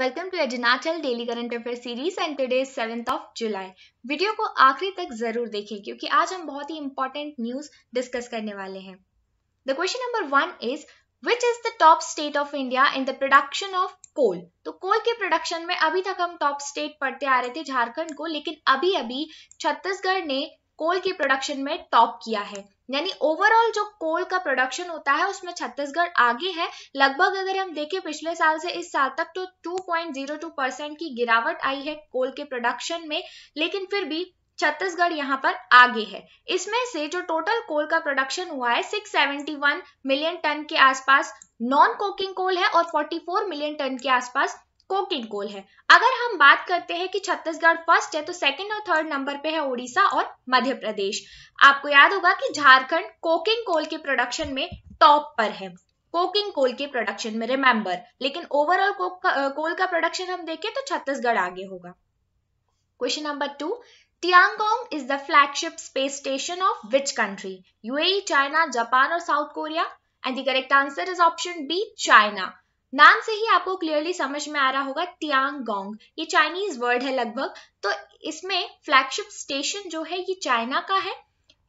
Welcome to Arunachal daily current affair series and today seventh of July video को आखिरी तक जरूर देखें क्योंकि आज हम बहुत ही इंपॉर्टेंट न्यूज डिस्कस करने वाले हैं the question number one is which is the top state of India in the production of coal तो कोल के प्रोडक्शन में अभी तक हम टॉप स्टेट पढ़ते आ रहे थे झारखंड को लेकिन अभी अभी छत्तीसगढ़ ने कोल के प्रोडक्शन में टॉप किया है यानी ओवरऑल जो कोल का प्रोडक्शन होता है उसमें छत्तीसगढ़ आगे है लगभग अगर हम देखें पिछले साल से इस साल तक तो 2.02 परसेंट की गिरावट आई है कोल के प्रोडक्शन में लेकिन फिर भी छत्तीसगढ़ यहाँ पर आगे है इसमें से जो टोटल कोल का प्रोडक्शन हुआ है 671 मिलियन टन के आसपास नॉन कोकिंग कोल है और 44 मिलियन टन के आसपास कोकिंग कोल है अगर हम बात करते हैं कि छत्तीसगढ़ फर्स्ट है तो सेकंड और थर्ड नंबर पे है ओडिशा और मध्य प्रदेश आपको याद होगा कि झारखंड कोकिंग कोल के प्रोडक्शन में टॉप पर है कोकिंग कोल के प्रोडक्शन में रिमेम्बर लेकिन ओवरऑल कोल का प्रोडक्शन हम देखें तो छत्तीसगढ़ आगे होगा question number two Tiangong is the flagship space station of which country UAE China Japan और South Korea and the correct answer is option B China नाम से ही आपको क्लियरली समझ में आ रहा होगा तियांगोंग ये चाइनीज वर्ड है लगभग तो इसमें फ्लैगशिप स्टेशन जो है ये चाइना का है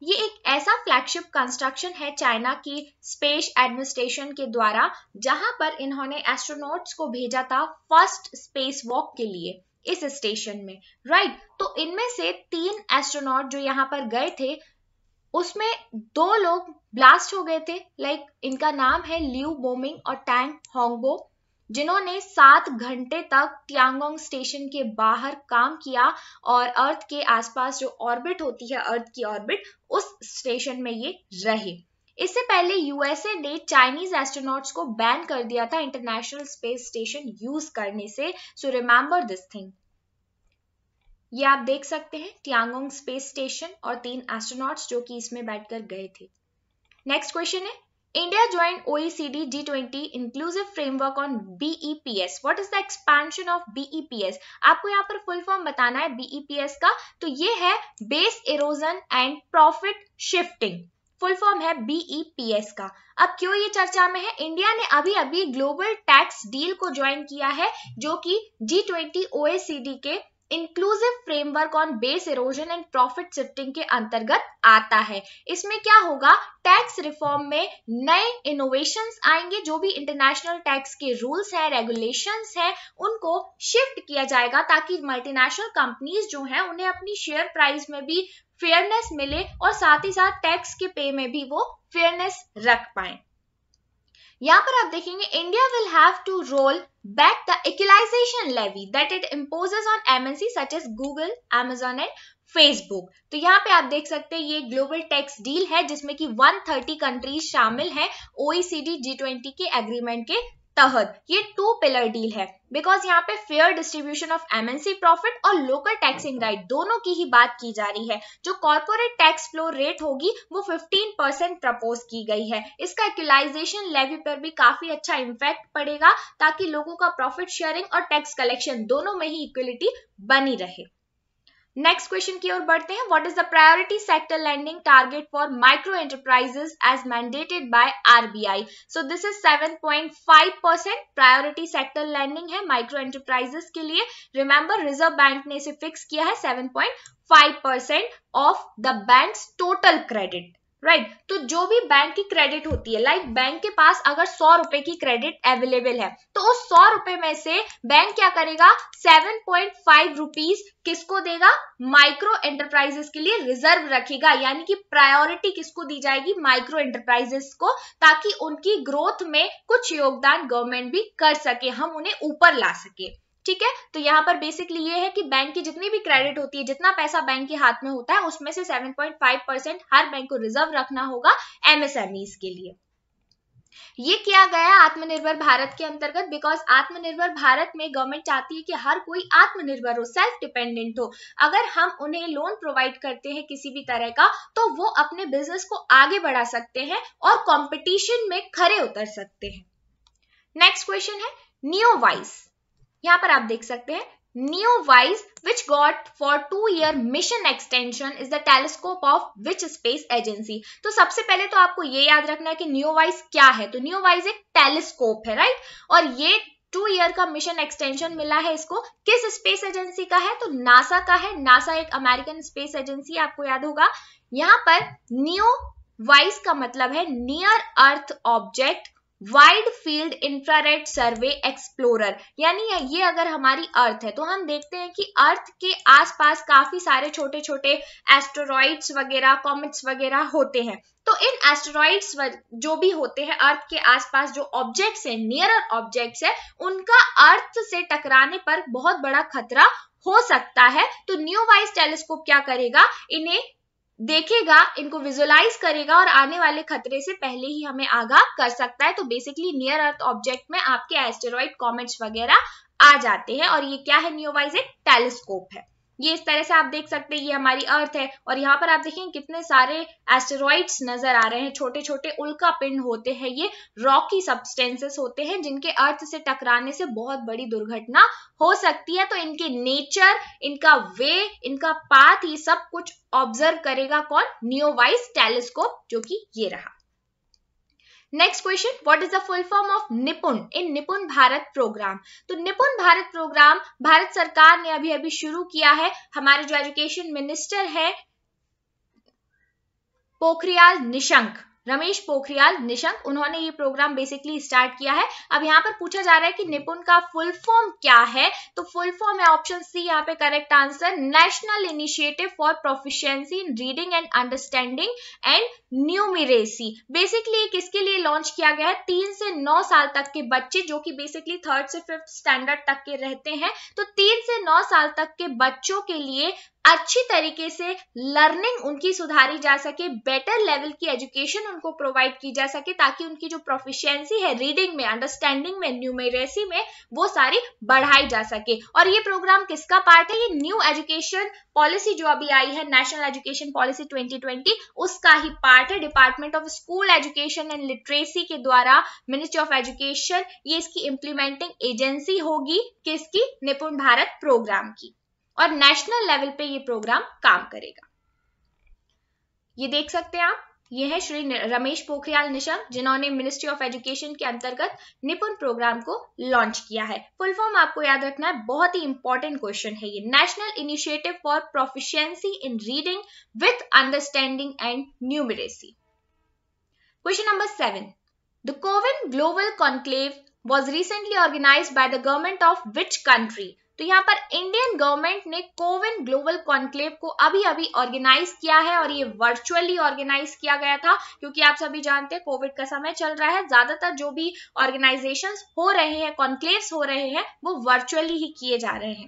ये एक ऐसा फ्लैगशिप कंस्ट्रक्शन है चाइना की स्पेस एडमिनिस्ट्रेशन के द्वारा जहां पर इन्होंने एस्ट्रोनॉट्स को भेजा था फर्स्ट स्पेस वॉक के लिए इस स्टेशन में राइट right? तो इनमें से तीन एस्ट्रोनॉट जो यहाँ पर गए थे उसमें दो लोग ब्लास्ट हो गए थे लाइक इनका नाम है लियू बोमिंग और टैंग होंगबो जिन्होंने सात घंटे तक ट्यांगोंग स्टेशन के बाहर काम किया और अर्थ के आसपास जो ऑर्बिट होती है अर्थ की ऑर्बिट उस स्टेशन में ये रहे इससे पहले यूएसए ने चाइनीज एस्ट्रोनॉट्स को बैन कर दिया था इंटरनेशनल स्पेस स्टेशन यूज करने से सो रिमेम्बर दिस थिंग ये आप देख सकते हैं टियांगोंग स्पेस स्टेशन और तीन एस्ट्रोनॉट्स जो कि इसमें बैठकर गए थे नेक्स्ट क्वेश्चन है join OECD G twenty inclusive framework on BEPS what is the expansion of BEPS आपको यहाँ पर फुल फॉर्म बताना है बीईपीएस e का तो ये है base erosion and profit shifting full form है बीईपीएस e का अब क्यों ये चर्चा में है इंडिया ने अभी अभी ग्लोबल टैक्स डील को ज्वाइन किया है जो कि जी ट्वेंटी ओएसीडी के inclusive framework on base erosion and profit shifting के अंतर्गत आता है इसमें क्या होगा टैक्स रिफॉर्म में नए इनोवेशंस आएंगे जो भी इंटरनेशनल टैक्स के रूल्स हैं रेगुलेशंस हैं उनको शिफ्ट किया जाएगा ताकि मल्टीनेशनल कंपनीज जो हैं उन्हें अपनी शेयर प्राइस में भी फेयरनेस मिले और साथ ही साथ टैक्स के पे में भी वो फेयरनेस रख पाए यहाँ पर आप देखेंगे India will have to roll back the equalisation levy that it imposes on M MNC such as Google Amazon and Facebook तो यहाँ पे आप देख सकते हैं ये ग्लोबल टैक्स डील है जिसमें कि 130 कंट्रीज शामिल हैं ओईसीडी जी ट्वेंटी के एग्रीमेंट के तहत ये टू पिलर डील है बिकॉज यहाँ पे fair distribution of MNC profit और लोकल टैक्सिंग राइट दोनों की ही बात की जा रही है जो कॉर्पोरेट टैक्स फ्लो रेट होगी वो 15 परसेंट प्रपोज की गई है इसका इक्वलाइजेशन लेवी पर भी काफी अच्छा इम्पैक्ट पड़ेगा ताकि लोगों का प्रॉफिट शेयरिंग और टैक्स कलेक्शन दोनों में ही इक्वलिटी बनी रहे नेक्स्ट क्वेश्चन की ओर बढ़ते हैं what is the priority sector lending target for micro enterprises as mandated by RBI so this is 7.5 percent priority sector lending है माइक्रो एंटरप्राइजेस के लिए रिमेंबर रिजर्व बैंक ने इसे फिक्स किया है 7.5 percent of the bank total credit right right. तो जो भी बैंक की क्रेडिट होती है लाइक like बैंक के पास अगर सौ रुपए की क्रेडिट अवेलेबल है तो उस सौ रुपए में से बैंक क्या करेगा सेवन पॉइंट फाइव रुपीज किसको देगा माइक्रो एंटरप्राइजेस के लिए रिजर्व रखेगा यानी कि प्रायोरिटी किसको दी जाएगी माइक्रो एंटरप्राइजेस को ताकि उनकी ग्रोथ में कुछ योगदान गवर्नमेंट भी कर सके हम उन्हें ऊपर ला सके ठीक है तो यहाँ पर बेसिकली ये है कि बैंक की जितनी भी क्रेडिट होती है जितना पैसा बैंक के हाथ में होता है उसमें से 7.5 परसेंट हर बैंक को रिजर्व रखना होगा एमएसएमई के लिए ये किया गया आत्मनिर्भर भारत के अंतर्गत बिकॉज आत्मनिर्भर भारत में गवर्नमेंट चाहती है कि हर कोई आत्मनिर्भर हो सेल्फ डिपेंडेंट हो अगर हम उन्हें लोन प्रोवाइड करते हैं किसी भी तरह का तो वो अपने बिजनेस को आगे बढ़ा सकते हैं और कॉम्पिटिशन में खरे उतर सकते हैं नेक्स्ट क्वेश्चन है न्यू वाइस यहां पर आप देख सकते हैं न्यू वाइज which got for two year mission extension is the telescope of which space agency तो सबसे पहले तो आपको ये याद रखना है कि न्यू वाइज क्या है तो न्यू वाइज एक टेलीस्कोप है राइट और ये टू ईयर का मिशन एक्सटेंशन मिला है इसको किस स्पेस एजेंसी का है तो नासा का है नासा एक अमेरिकन स्पेस एजेंसी आपको याद होगा यहां पर न्यू वाइज का मतलब है near earth object wide field infrared survey explorer यानी ये अगर हमारी अर्थ है तो हम देखते हैं कि अर्थ के आसपास काफी सारे छोटे छोटे एस्ट्रॉइड्स वगैरह कॉमेट्स वगैरह होते हैं तो इन एस्ट्रॉइड्स जो भी होते हैं अर्थ के आसपास जो ऑब्जेक्ट्स हैं नियरर ऑब्जेक्ट्स है उनका अर्थ से टकराने पर बहुत बड़ा खतरा हो सकता है तो न्यू वाइज टेलीस्कोप क्या करेगा इन्हें देखेगा इनको विजुअलाइज करेगा और आने वाले खतरे से पहले ही हमें आगाह कर सकता है तो बेसिकली नियर अर्थ ऑब्जेक्ट में आपके एस्टेरॉइड कॉमेट्स वगैरह आ जाते हैं और ये क्या है न्यूवाइज एक टेलीस्कोप है ये इस तरह से आप देख सकते हैं ये हमारी अर्थ है और यहाँ पर आप देखेंगे कितने सारे एस्टेरॉइड्स नजर आ रहे हैं छोटे छोटे उल्का पिंड होते हैं ये रॉकी सब्सटेंसेस होते हैं जिनके अर्थ से टकराने से बहुत बड़ी दुर्घटना हो सकती है तो इनके नेचर इनका वे इनका पाथ ये सब कुछ ऑब्जर्व करेगा कौन न्योवाइस टेलीस्कोप जो कि ये रहा next question what is the full form of NIPUN in निपुण भारत प्रोग्राम तो निपुण भारत प्रोग्राम भारत सरकार ने अभी अभी शुरू किया है हमारे जो एजुकेशन मिनिस्टर है पोखरियाल निशंक रमेश पोखरियाल निशंक उन्होंने ये प्रोग्राम बेसिकली स्टार्ट किया है अब यहाँ पर पूछा जा रहा है कि निपुण का फुल फॉर्म क्या है तो फुल फॉर्म है ऑप्शन सी यहाँ पे correct answer national initiative for proficiency in reading and understanding and numeracy basically किसके लिए लॉन्च किया गया है तीन से नौ साल तक के बच्चे जो कि बेसिकली थर्ड से फिफ्थ स्टैंडर्ड तक के रहते हैं तो तीन से नौ साल तक के बच्चों के लिए अच्छी तरीके से लर्निंग उनकी सुधारी जा सके बेटर लेवल की एजुकेशन उनको प्रोवाइड की जा सके ताकि उनकी जो प्रोफिशिएंसी है रीडिंग में अंडरस्टैंडिंग में न्यूमेरेसी में वो सारी बढ़ाई जा सके और ये प्रोग्राम किसका पार्ट है ये न्यू एजुकेशन पॉलिसी जो अभी आई है नेशनल एजुकेशन पॉलिसी 2020 उसका ही पार्ट है department of school education and literacy के द्वारा मिनिस्ट्री ऑफ एजुकेशन ये इसकी इंप्लीमेंटिंग एजेंसी होगी किसकी निपुण भारत प्रोग्राम की और नेशनल लेवल पे ये प्रोग्राम काम करेगा ये देख सकते हैं आप ये है श्री रमेश पोखरियाल निशंक जिन्होंने मिनिस्ट्री ऑफ एजुकेशन के अंतर्गत निपुण प्रोग्राम को लॉन्च किया है फुल फॉर्म आपको याद रखना है बहुत ही इंपॉर्टेंट क्वेश्चन है ये national initiative for proficiency in reading with understanding and numeracy question number seven the CoWIN global conclave was recently organised by the government of which country तो यहाँ पर इंडियन गवर्नमेंट ने कोविन ग्लोबल कॉन्क्लेव को अभी अभी organise किया है और ये वर्चुअली ऑर्गेनाइज किया गया था क्योंकि आप सभी जानते हैं कोविड का समय चल रहा है ज्यादातर जो भी ऑर्गेनाइजेशन हो रहे हैं कॉन्क्लेव्स हो रहे हैं वो वर्चुअली ही किए जा रहे हैं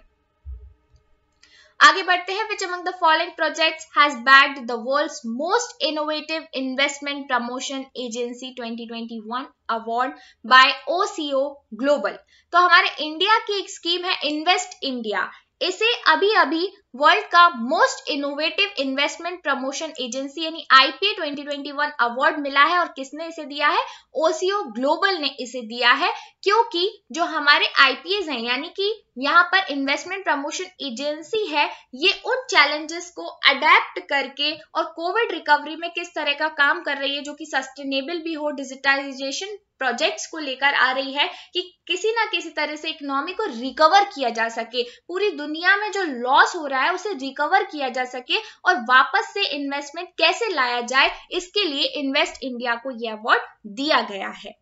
आगे बढ़ते हैं which among the following projects has bagged the world's most innovative investment promotion agency 2021 award by OCO global तो हमारे इंडिया की एक स्कीम है इन्वेस्ट इंडिया इसे अभी अभी वर्ल्ड का most innovative investment promotion agency यानी आईपीए 2021 अवार्ड मिला है और किसने इसे दिया है ओसीओ ग्लोबल ने इसे दिया है क्योंकि जो हमारे आईपीएस हैं यानी कि यहाँ पर इन्वेस्टमेंट प्रमोशन एजेंसी है ये उन चैलेंजेस को अडेप्ट करके और कोविड रिकवरी में किस तरह का काम कर रही है जो कि सस्टेनेबल भी हो डिजिटाइजेशन प्रोजेक्ट्स को लेकर आ रही है कि किसी ना किसी तरह से इकोनॉमी को रिकवर किया जा सके पूरी दुनिया में जो लॉस हो रहा है उसे रिकवर किया जा सके और वापस से इन्वेस्टमेंट कैसे लाया जाए इसके लिए इन्वेस्ट इंडिया को ये अवार्ड दिया गया है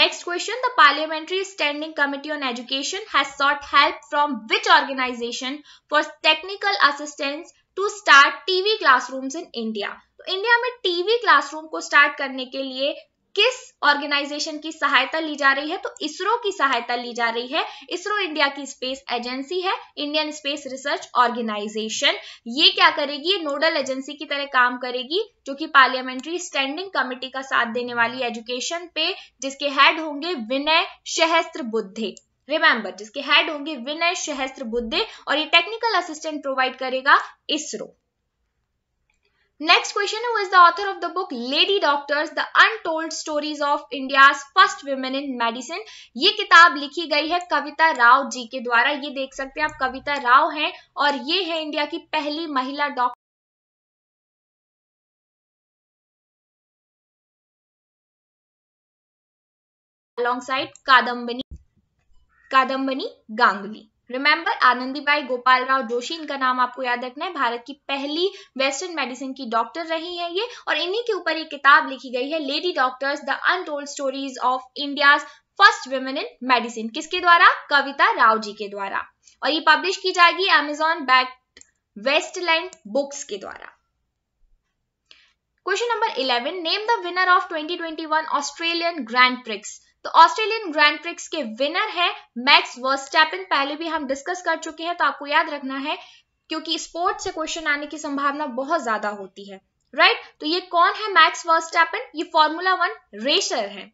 next question the parliamentary standing committee on education has sought help from which organisation for technical assistance to start TV classrooms in India India में टीवी क्लासरूम को स्टार्ट करने के लिए किस ऑर्गेनाइजेशन की सहायता ली जा रही है तो इसरो की सहायता ली जा रही है इसरो इंडिया की स्पेस एजेंसी है इंडियन स्पेस रिसर्च ऑर्गेनाइजेशन ये क्या करेगी ये नोडल एजेंसी की तरह काम करेगी जो कि पार्लियामेंट्री स्टैंडिंग कमेटी का साथ देने वाली एजुकेशन पे जिसके हेड होंगे विनय सहस्त्र बुद्धे रिमेंबर जिसके हेड होंगे विनय सहस्त्र बुद्धे और ये टेक्निकल असिस्टेंट प्रोवाइड करेगा ISRO Next question Who is the author of the book Lady Doctors The Untold Stories of India's First Women in Medicine? ये किताब लिखी गई है कविता राव जी के द्वारा ये देख सकते हैं आप कविता राव हैं और ये है इंडिया की पहली महिला doctor alongside Kadambani Kadambani Ganguly remember Anandibai Gopal Rao Joshi इनका नाम आपको याद रखना है भारत की पहली वेस्टर्न मेडिसिन की डॉक्टर रही हैं ये और इन्हीं के ऊपर ये किताब लिखी गई है lady doctors the untold stories of India first women in medicine किसके द्वारा कविता राव जी के द्वारा और ये पब्लिश की जाएगी एमेजॉन बैक वेस्टलैंड बुक्स के द्वारा question number 11 name the winner of 2021 Australian grand prix तो ऑस्ट्रेलियन ग्रैंड प्रिक्स के विनर है मैक्स वर्स्टैपेन पहले भी हम डिस्कस कर चुके हैं तो आपको याद रखना है क्योंकि स्पोर्ट्स से क्वेश्चन आने की संभावना बहुत ज्यादा होती है राइट right? तो ये कौन है मैक्स वर्स्टैपेन ये फॉर्मूला वन रेसर है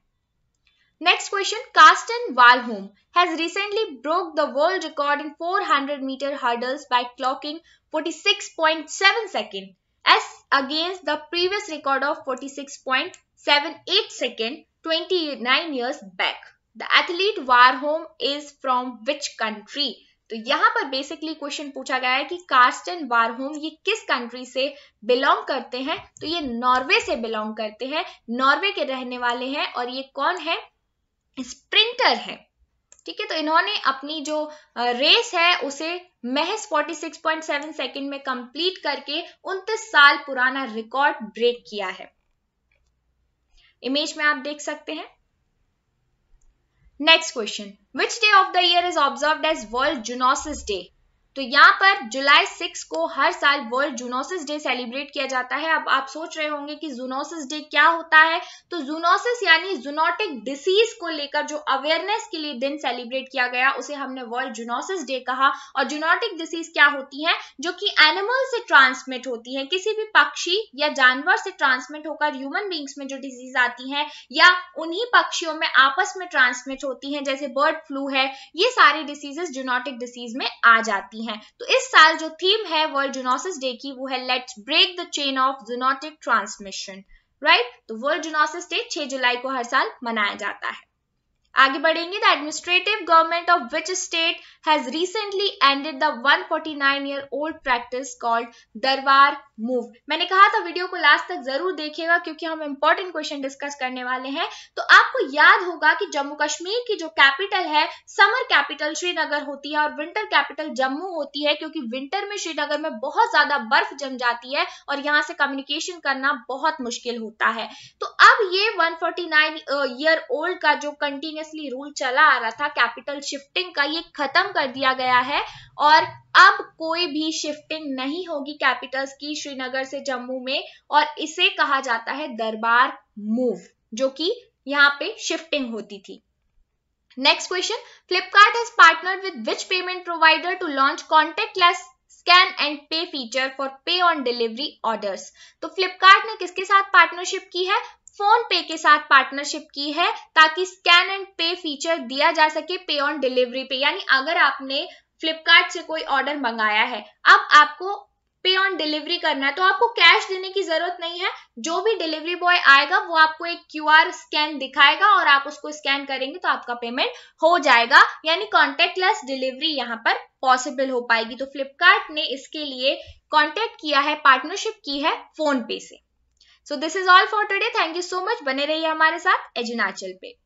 next question Karsten Warholm has recently broke the world record in 400 metre hurdles by clocking 46.7 seconds against the previous record of 46.78 second 29 years back. The athlete Warholm is from which country? तो यहाँ पर basically question पूछा गया है कि Carsten वारहोम ये किस country से बिलोंग करते हैं तो ये नॉर्वे से बिलोंग करते हैं नॉर्वे के रहने वाले हैं और ये कौन है स्प्रिंटर है ठीक है तो इन्होंने अपनी जो रेस है उसे महज 46.7 सेकंड में कंप्लीट करके उनतीस साल पुराना रिकॉर्ड ब्रेक किया है इमेज में आप देख सकते हैं next question which day of the year is observe as world zoonosis day तो यहाँ पर जुलाई सिक्स को हर साल वर्ल्ड जूनोसिस डे सेलिब्रेट किया जाता है अब आप सोच रहे होंगे कि जूनोसिस डे क्या होता है तो जूनोसिस यानी जूनोटिक डिसीज को लेकर जो अवेयरनेस के लिए दिन सेलिब्रेट किया गया उसे हमने वर्ल्ड जूनोसिस डे कहा और जूनोटिक डिसीज क्या होती है जो कि एनिमल से ट्रांसमिट होती है किसी भी पक्षी या जानवर से ट्रांसमिट होकर ह्यूमन बींग्स में जो डिजीज आती है या उन्ही पक्षियों में आपस में ट्रांसमिट होती है जैसे बर्ड फ्लू है ये सारी डिसीजेस जूनोटिक डिसीज में आ जाती है की हैं तो इस साल जो थीम है वर्ल्ड जूनोसिस डे की वो है let's break the chain of zoonotic transmission right तो वर्ल्ड जूनोसिस डे 6 जुलाई को हर साल मनाया जाता है आगे बढ़ेंगे the administrative government of which state has recently ended the 149 year old practice called Darbar move मैंने कहा था वीडियो को लास्ट तक जरूर देखिएगा क्योंकि हम इंपॉर्टेंट क्वेश्चन डिस्कस करने वाले हैं तो आपको याद होगा कि जम्मू कश्मीर की जो कैपिटल है समर कैपिटल श्रीनगर होती है और विंटर कैपिटल जम्मू होती है क्योंकि विंटर में श्रीनगर में बहुत ज्यादा बर्फ जम जाती है और यहाँ से कम्युनिकेशन करना बहुत मुश्किल होता है तो अब ये वन ईयर ओल्ड का जो कंटिन्यूस प्रीवियसली रूल चला आ रहा था कैपिटल शिफ्टिंग का ये खत्म कर दिया गया है और अब कोई भी शिफ्टिंग नहीं होगी कैपिटल्स की श्रीनगर से जम्मू में और इसे कहा जाता है दरबार मूव जो कि यहाँ पे शिफ्टिंग होती थी next question Flipkart is partner with which payment provider to launch contact scan and pay feature for pay on delivery orders तो फ्लिपकार्ट ने किसके साथ पार्टनरशिप की है फोन पे के साथ पार्टनरशिप की है ताकि स्कैन एंड पे फीचर दिया जा सके पे ऑन डिलीवरी पे यानी अगर आपने फ्लिपकार्ट से कोई ऑर्डर मंगाया है अब आपको पे ऑन डिलीवरी करना है तो आपको कैश देने की जरूरत नहीं है जो भी डिलीवरी बॉय आएगा वो आपको एक आर स्कैन दिखाएगा और आप उसको स्कैन करेंगे तो आपका पेमेंट हो जाएगा यानी लेस डिलीवरी यहाँ पर पॉसिबल हो पाएगी तो फ्लिपकार्ट ने इसके लिए कॉन्टेक्ट किया है पार्टनरशिप की है फोन पे से so this is all for today thank you so much बने रहिए हमारे साथ एजुनाचल पे